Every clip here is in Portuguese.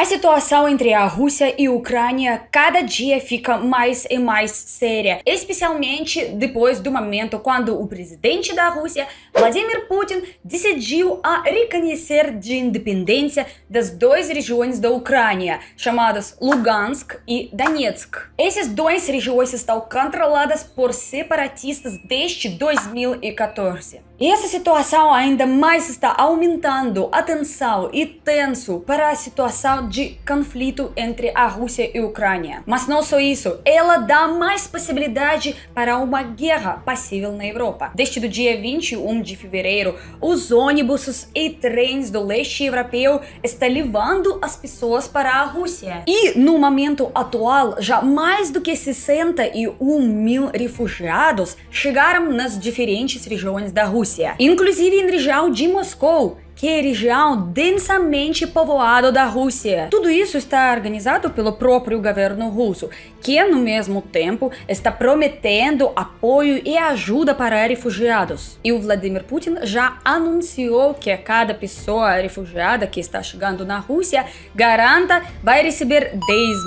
A situação entre a Rússia e a Ucrânia cada dia fica mais e mais séria, especialmente depois do momento quando o presidente da Rússia, Vladimir Putin, decidiu a reconhecer de independência das duas regiões da Ucrânia, chamadas Lugansk e Donetsk. Essas duas regiões estão controladas por separatistas desde 2014. E essa situação ainda mais está aumentando a tensão e tenso para a situação de conflito entre a Rússia e a Ucrânia. Mas não só isso, ela dá mais possibilidade para uma guerra possível na Europa. Desde o dia 21 de fevereiro, os ônibus e trens do leste europeu estão levando as pessoas para a Rússia. E no momento atual, já mais do que 61 mil refugiados chegaram nas diferentes regiões da Rússia. Rússia, inclusive em região de Moscou, que é região densamente povoada da Rússia. Tudo isso está organizado pelo próprio governo russo, que no mesmo tempo está prometendo apoio e ajuda para refugiados. E o Vladimir Putin já anunciou que a cada pessoa refugiada que está chegando na Rússia garanta vai receber 10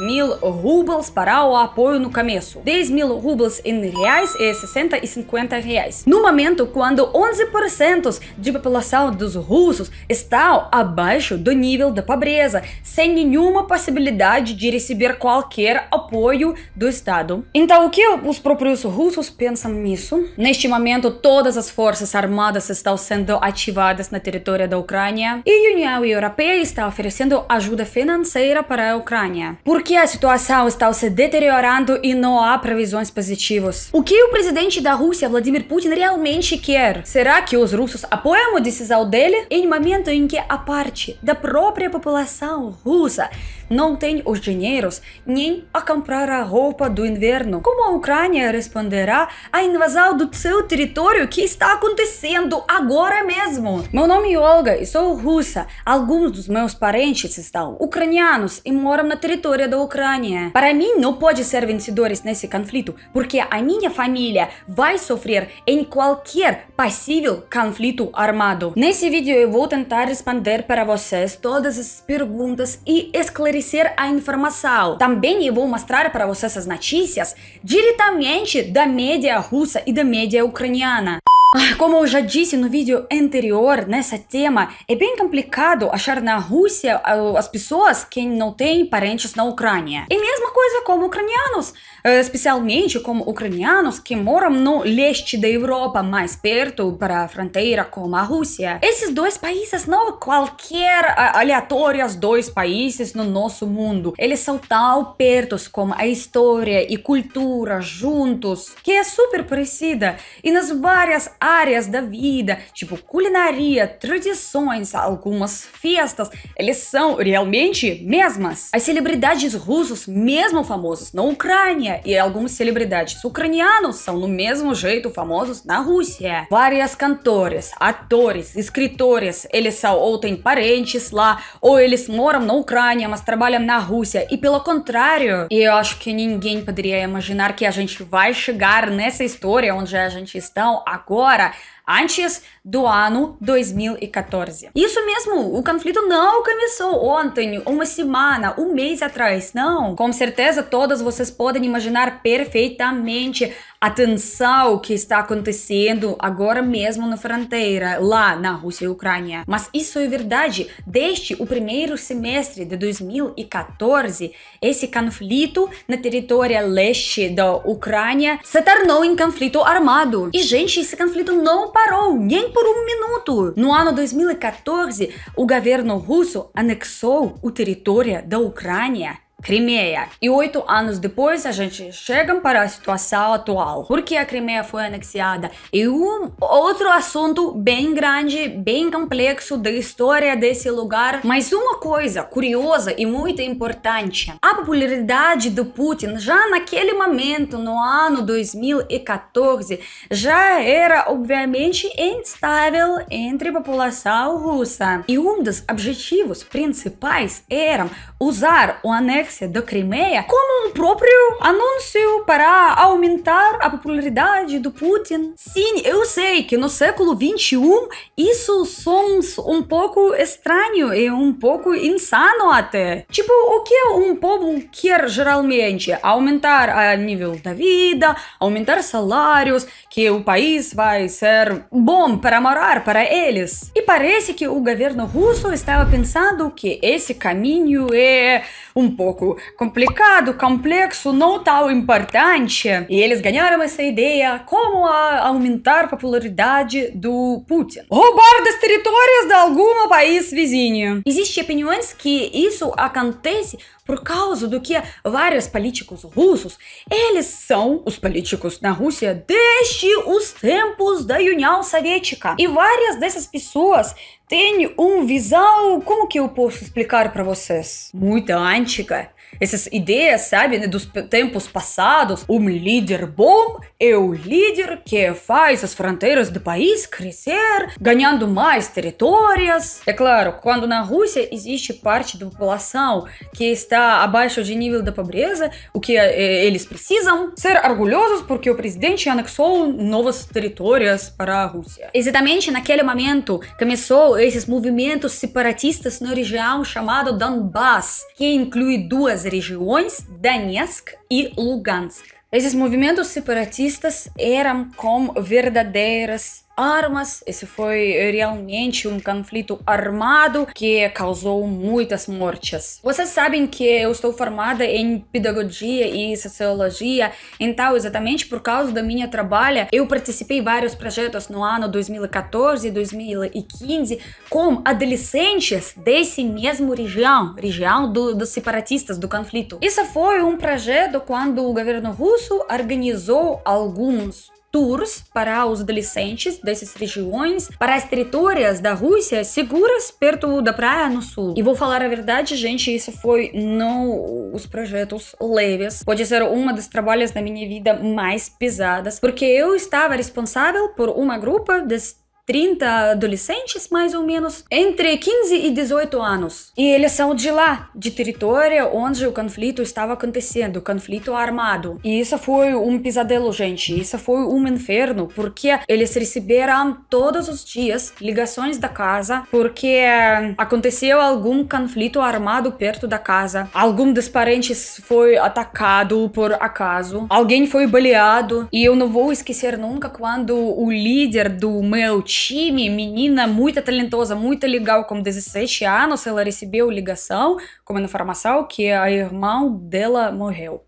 mil rublos para o apoio no começo. 10 mil rublos em reais é 60 e 50 reais. No momento quando 11% de população dos russos recursos estão abaixo do nível da pobreza, sem nenhuma possibilidade de receber qualquer apoio do Estado. Então, o que os próprios russos pensam nisso? Neste momento, todas as forças armadas estão sendo ativadas na território da Ucrânia e a União Europeia está oferecendo ajuda financeira para a Ucrânia, porque a situação está se deteriorando e não há previsões positivas. O que o presidente da Rússia, Vladimir Putin, realmente quer? Será que os russos apoiam a decisão dele? Em momento em que a parte da própria população russa não tem os dinheiros nem a comprar a roupa do inverno. Como a Ucrânia responderá à invasão do seu território que está acontecendo agora mesmo? Meu nome é Olga e sou russa. Alguns dos meus parentes estão ucranianos e moram na território da Ucrânia. Para mim, não pode ser vencedores nesse conflito, porque a minha família vai sofrer em qualquer possível conflito armado. Nesse vídeo eu vou tentar responder para vocês todas as perguntas e esclarecer a informação. Também eu vou mostrar para vocês as notícias diretamente da mídia russa e da mídia ucraniana. Ah, como eu já disse no vídeo anterior, nessa tema, é bem complicado achar na Rússia ah, as pessoas que não têm parentes na Ucrânia. E mesmo coisa como ucranianos, especialmente como ucranianos que moram no leste da Europa, mais perto para a fronteira com a Rússia. Esses dois países não qualquer aleatórios dois países no nosso mundo. Eles são tão pertos como a história e cultura juntos, que é super parecida. E nas várias áreas da vida, tipo culinária, tradições, algumas festas, eles são realmente mesmas. As celebridades russas mesmo mesmo famosos na Ucrânia e algumas celebridades ucranianas são do mesmo jeito famosos na Rússia. Várias cantores, atores, escritores, eles são ou têm parentes lá, ou eles moram na Ucrânia, mas trabalham na Rússia. E pelo contrário, eu acho que ninguém poderia imaginar que a gente vai chegar nessa história onde a gente está agora, antes do ano 2014. Isso mesmo, o conflito não começou ontem, uma semana, um mês atrás, não. Com certeza todas vocês podem imaginar perfeitamente a tensão que está acontecendo agora mesmo na fronteira, lá na Rússia e Ucrânia. Mas isso é verdade, desde o primeiro semestre de 2014, esse conflito na território leste da Ucrânia se tornou um conflito armado. E gente, esse conflito não parou nem por um minuto. No ano 2014, o governo russo anexou o território da Ucrânia Crimeia. E oito anos depois a gente chega para a situação atual. Porque a Crimeia foi anexada. E um outro assunto bem grande, bem complexo da história desse lugar. Mas uma coisa curiosa e muito importante. A popularidade do Putin já naquele momento, no ano 2014, já era obviamente instável entre a população russa. E um dos objetivos principais eram usar o anexo da Crimeia é como um próprio anúncio para aumentar a popularidade do Putin. Sim, eu sei que no século 21 isso sons um pouco estranho e um pouco insano até. Tipo, o que é um povo quer geralmente? Aumentar o nível da vida, aumentar salários, que o país vai ser bom para morar para eles. E parece que o governo russo estava pensando que esse caminho é um pouco pouco complicado, complexo, não tão importante. E eles ganharam essa ideia como aumentar a popularidade do Putin. Roubar das territórios de algum país vizinho. Existem opiniões que isso acontece por causa do que vários políticos russos, eles são os políticos na Rússia desde os tempos da União Soviética. E várias dessas pessoas têm um visão, como que eu posso explicar para vocês? Muito antiga essas ideias, sabe, né, dos tempos passados. Um líder bom é o líder que faz as fronteiras do país crescer, ganhando mais territórios. É claro, quando na Rússia existe parte da população que está abaixo de nível da pobreza, o que é, eles precisam ser orgulhosos porque o presidente anexou novos territórios para a Rússia. Exatamente naquele momento começou esses movimentos separatistas na região chamada Donbass, que inclui duas das regiões Donetsk e Lugansk. Esses movimentos separatistas eram como verdadeiras armas. Esse foi realmente um conflito armado que causou muitas mortes. Vocês sabem que eu estou formada em pedagogia e sociologia, então, exatamente por causa da minha trabalho, eu participei em vários projetos no ano 2014 e 2015 com adolescentes desse mesmo região, região do, dos separatistas, do conflito. Isso foi um projeto quando o governo russo organizou alguns tours para os adolescentes dessas regiões, para as territórias da Rússia seguras perto da praia no sul. E vou falar a verdade, gente, isso foi não os projetos leves. Pode ser uma das trabalhos na minha vida mais pesadas, porque eu estava responsável por uma grupo das 30 adolescentes, mais ou menos, entre 15 e 18 anos. E eles são de lá, de território onde o conflito estava acontecendo, conflito armado. E isso foi um pesadelo, gente. Isso foi um inferno, porque eles receberam todos os dias ligações da casa, porque eh, aconteceu algum conflito armado perto da casa, algum dos parentes foi atacado por acaso, alguém foi baleado. E eu não vou esquecer nunca quando o líder do Melt time, menina muito talentosa, muito legal, com 17 anos, ela recebeu ligação com informação que a irmã dela morreu.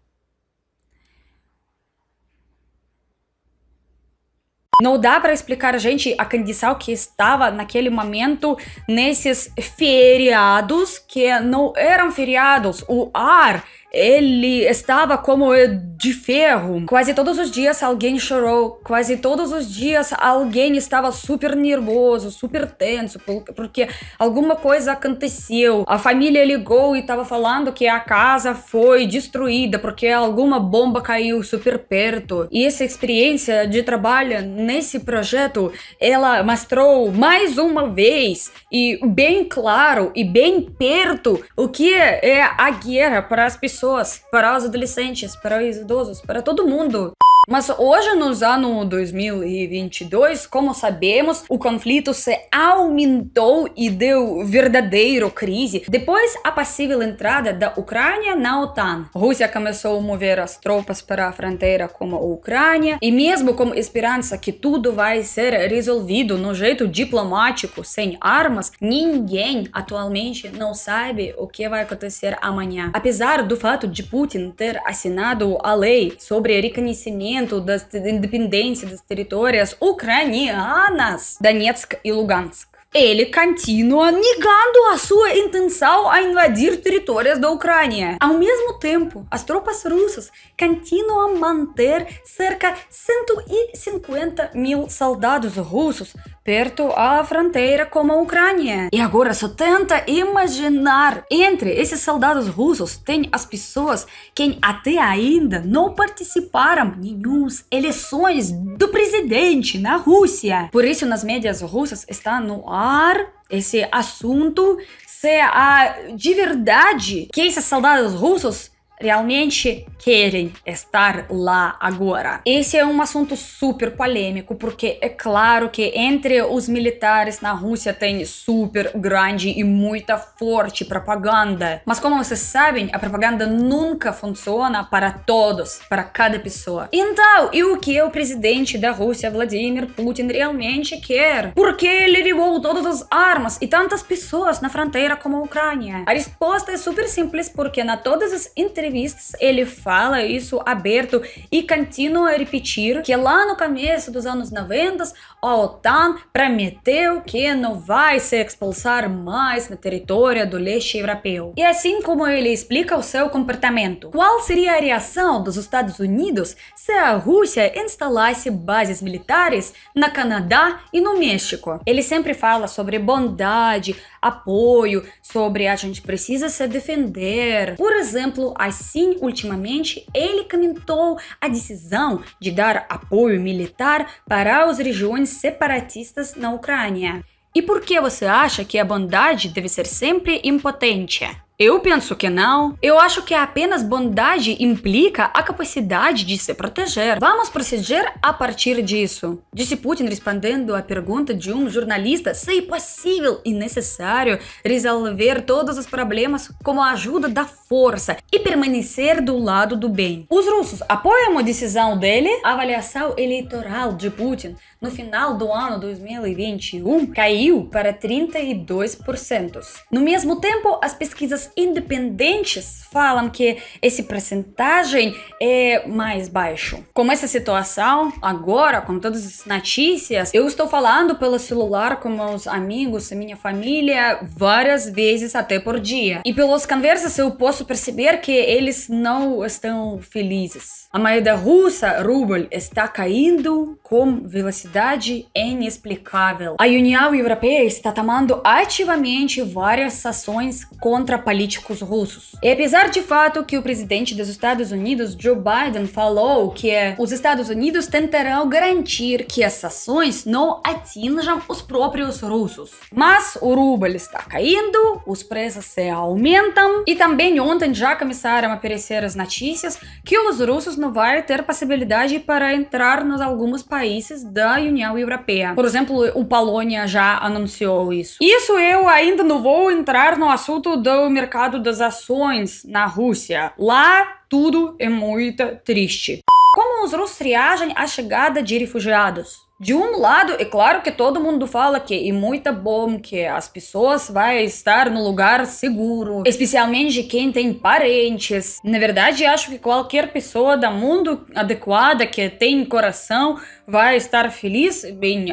Não dá para explicar, gente, a condição que estava naquele momento nesses feriados que não eram feriados. O ar ele estava como de ferro. Quase todos os dias alguém chorou. Quase todos os dias alguém estava super nervoso, super tenso, porque alguma coisa aconteceu. A família ligou e estava falando que a casa foi destruída porque alguma bomba caiu super perto. E essa experiência de trabalho nesse projeto, ela mostrou mais uma vez e bem claro e bem perto o que é a guerra para as pessoas pessoas, para os adolescentes, para os idosos, para todo mundo. Mas hoje, nos anos 2022, como sabemos, o conflito se aumentou e deu verdadeiro crise depois a possível entrada da Ucrânia na OTAN. Rússia começou a mover as tropas para a fronteira com a Ucrânia e mesmo com esperança que tudo vai ser resolvido no jeito diplomático, sem armas, ninguém atualmente não sabe o que vai acontecer amanhã. Apesar do fato de Putin ter assinado a lei sobre reconhecimento desenvolvimento das independência das territórias ucranianas, Donetsk e Lugansk. Ele continua negando a sua intenção a invadir territórios da Ucrânia. Ao mesmo tempo, as tropas russas continuam a manter cerca de 150 mil soldados russos perto à fronteira com a Ucrânia. E agora só tenta imaginar entre esses soldados russos tem as pessoas que até ainda não participaram de nenhuma eleições do presidente na Rússia. Por isso nas médias russas está no ar esse assunto se a de verdade que esses soldados russos realmente querem estar lá agora. Esse é um assunto super polêmico, porque é claro que entre os militares na Rússia tem super grande e muita forte propaganda. Mas como vocês sabem, a propaganda nunca funciona para todos, para cada pessoa. Então, e o que o presidente da Rússia, Vladimir Putin, realmente quer? Por que ele levou todas as armas e tantas pessoas na fronteira como a Ucrânia? A resposta é super simples, porque na todas as entrevistas entrevistas ele fala isso aberto e continua a repetir que lá no começo dos anos 90 a OTAN prometeu que não vai se expulsar mais na território do leste europeu. E assim como ele explica o seu comportamento, qual seria a reação dos Estados Unidos se a Rússia instalasse bases militares na Canadá e no México? Ele sempre fala sobre bondade, apoio, sobre a gente precisa se defender. Por exemplo, a Assim, ultimamente, ele comentou a decisão de dar apoio militar para as regiões separatistas na Ucrânia. E por que você acha que a bondade deve ser sempre impotente? Eu penso que não. Eu acho que apenas bondade implica a capacidade de se proteger. Vamos proceder a partir disso. Disse Putin respondendo à pergunta de um jornalista se é possível e necessário resolver todos os problemas com a ajuda da força e permanecer do lado do bem. Os russos apoiam a decisão dele? A avaliação eleitoral de Putin no final do ano 2021 caiu para 32%. No mesmo tempo, as pesquisas independentes falam que esse percentagem é mais baixo. Com essa situação, agora, com todas as notícias, eu estou falando pelo celular com meus amigos e minha família várias vezes até por dia. E pelas conversas eu posso perceber que eles não estão felizes. A moeda russa, rubel, está caindo com velocidade inexplicável. A União Europeia está tomando ativamente várias ações contra a políticos russos. E apesar de fato que o presidente dos Estados Unidos, Joe Biden, falou que eh, os Estados Unidos tentarão garantir que as sanções não atinjam os próprios russos. Mas o rublo está caindo, os preços se aumentam e também ontem já começaram a aparecer as notícias que os russos não vão ter possibilidade para entrar nos alguns países da União Europeia. Por exemplo, o Polônia já anunciou isso. Isso eu ainda não vou entrar no assunto do mercado mercado das ações na Rússia. Lá tudo é muito triste. Como os russos reagem à chegada de refugiados? de um lado, é claro que todo mundo fala que é muito bom que as pessoas vai estar no lugar seguro, especialmente quem tem parentes. Na verdade, acho que qualquer pessoa do mundo adequada que tem coração vai estar feliz em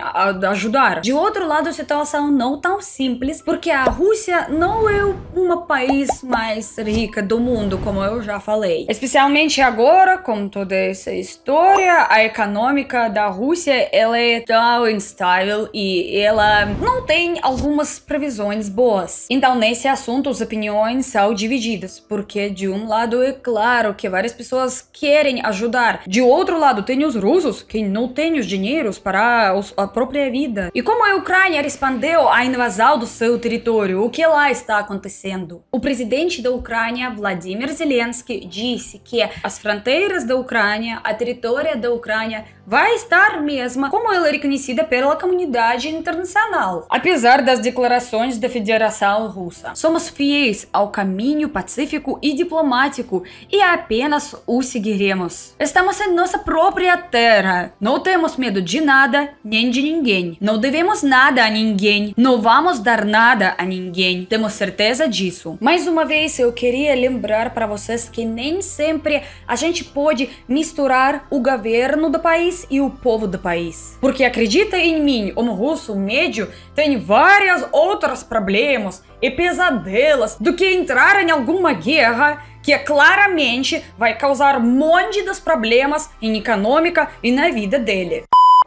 ajudar. De outro lado, a situação não tão simples, porque a Rússia não é um país mais rica do mundo, como eu já falei. Especialmente agora, com toda essa história, a econômica da Rússia ela ela é tão instável e ela não tem algumas previsões boas. Então, nesse assunto, as opiniões são divididas, porque de um lado é claro que várias pessoas querem ajudar, de outro lado tem os russos que não têm os dinheiros para a própria vida. E como a Ucrânia respondeu à invasão do seu território, o que lá está acontecendo? O presidente da Ucrânia, Vladimir Zelensky, disse que as fronteiras da Ucrânia, a território da Ucrânia, vai estar mesmo com como ela é reconhecida pela comunidade internacional, apesar das declarações da Federação Russa. Somos fiéis ao caminho pacífico e diplomático e apenas o seguiremos. Estamos em nossa própria terra. Não temos medo de nada nem de ninguém. Não devemos nada a ninguém. Não vamos dar nada a ninguém. Temos certeza disso. Mais uma vez, eu queria lembrar para vocês que nem sempre a gente pode misturar o governo do país e o povo do país porque acredita em mim, um russo médio tem várias outras problemas e pesadelas do que entrar em alguma guerra que é claramente vai causar um monte de problemas em econômica e na vida dele.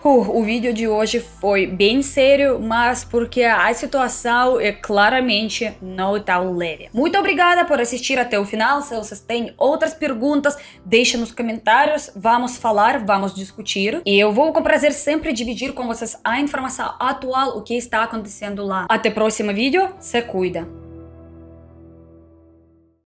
Uh, o vídeo de hoje foi bem sério, mas porque a situação é claramente não tão tá leve. Muito obrigada por assistir até o final. Se vocês têm outras perguntas, deixa nos comentários. Vamos falar, vamos discutir. E eu vou com prazer sempre dividir com vocês a informação atual, o que está acontecendo lá. Até o próximo vídeo, se cuida!